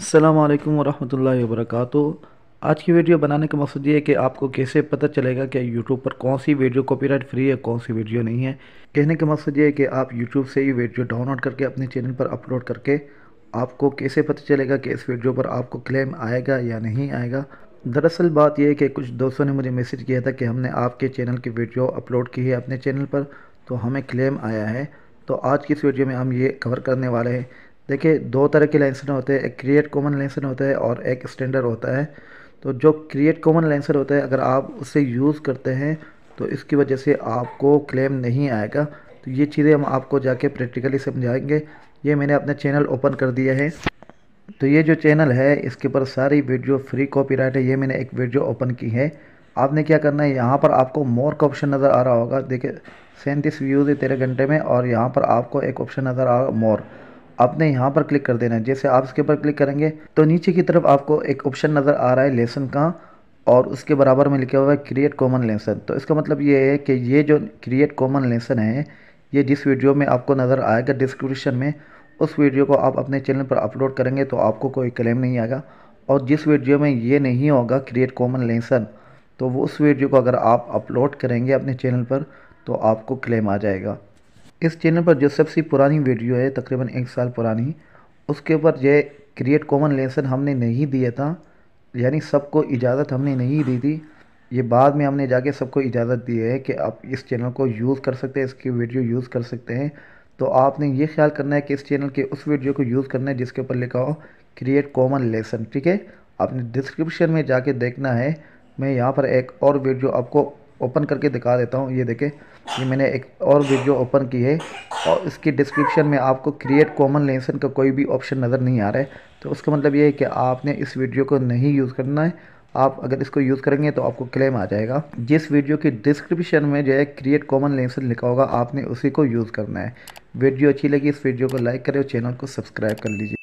अस्सलाम वालेकुम वरक़ आज की वीडियो बनाने का मकसद ये है कि आपको कैसे पता चलेगा कि यूट्यूब पर कौन सी वीडियो कॉपीराइट फ्री है कौन सी वीडियो नहीं है कहने का मकसद ये है कि आप यूट्यूब से ही वीडियो डाउनलोड करके अपने चैनल पर अपलोड करके आपको कैसे पता चलेगा कि इस वीडियो पर आपको क्लेम आएगा या नहीं आएगा दरअसल बात यह है कि कुछ दोस्तों ने मुझे मैसेज किया था कि हमने आपके चैनल की वीडियो अपलोड की है अपने चैनल पर तो हमें क्लेम आया है तो आज की इस वीडियो में हम ये कवर करने वाले हैं देखिए दो तरह के लेंसर होते हैं एक क्रिएट कॉमन लेंसर होता है और एक स्टैंडर्ड होता है तो जो क्रिएट कॉमन लेंसर होता है अगर आप उसे यूज़ करते हैं तो इसकी वजह से आपको क्लेम नहीं आएगा तो ये चीज़ें हम आपको जाके प्रैक्टिकली समझाएंगे ये मैंने अपना चैनल ओपन कर दिया है तो ये जो चैनल है इसके ऊपर सारी वीडियो फ्री कॉपीराइट है ये मैंने एक वीडियो ओपन की है आपने क्या करना है यहाँ पर आपको मोर का ऑप्शन नज़र आ रहा होगा देखिए सैंतीस व्यूज़ है तेरह घंटे में और यहाँ पर आपको एक ऑप्शन नज़र आ रहा मोर आपने यहाँ पर क्लिक कर देना है जैसे आप इसके ऊपर क्लिक करेंगे तो नीचे की तरफ आपको एक ऑप्शन नज़र आ रहा है लेसन का और उसके बराबर में लिखा हुआ है क्रिएट कॉमन लेसन तो इसका मतलब ये है कि ये जो क्रिएट कॉमन लेसन है ये जिस वीडियो में आपको नज़र आएगा डिस्क्रिप्शन में उस वीडियो को आप अपने चैनल पर अपलोड करेंगे तो आपको कोई क्लेम नहीं आएगा और जिस वीडियो में ये नहीं होगा क्रिएट कॉमन लेसन तो वो उस वीडियो को अगर आप अपलोड करेंगे अपने चैनल पर तो आपको क्लेम आ जाएगा इस चैनल पर जो सबसे पुरानी वीडियो है तकरीबन एक साल पुरानी उसके ऊपर यह क्रिएट कॉमन लेसन हमने नहीं दिया था यानी सबको इजाज़त हमने नहीं दी थी ये बाद में हमने जाके सबको इजाज़त दी है कि आप इस चैनल को यूज़ कर सकते हैं इसकी वीडियो यूज़ कर सकते हैं तो आपने ये ख्याल करना है कि इस चैनल के उस वीडियो को यूज़ करना है जिसके ऊपर लिखा हो क्रिएट कॉमन लेसन ठीक है आपने डिस्क्रिप्शन में जाके देखना है मैं यहाँ पर एक और वीडियो आपको ओपन करके दिखा देता हूँ ये देखें ये मैंने एक और वीडियो ओपन की है और इसकी डिस्क्रिप्शन में आपको क्रिएट कॉमन लेंसन का कोई भी ऑप्शन नज़र नहीं आ रहा है तो उसका मतलब ये है कि आपने इस वीडियो को नहीं यूज़ करना है आप अगर इसको यूज़ करेंगे तो आपको क्लेम आ जाएगा जिस वीडियो की डिस्क्रिप्शन में जो है क्रिएट कॉमन लेंसन लिखा होगा आपने उसी को यूज़ करना है वीडियो अच्छी लगी इस वीडियो को लाइक करें और चैनल को सब्सक्राइब कर लीजिए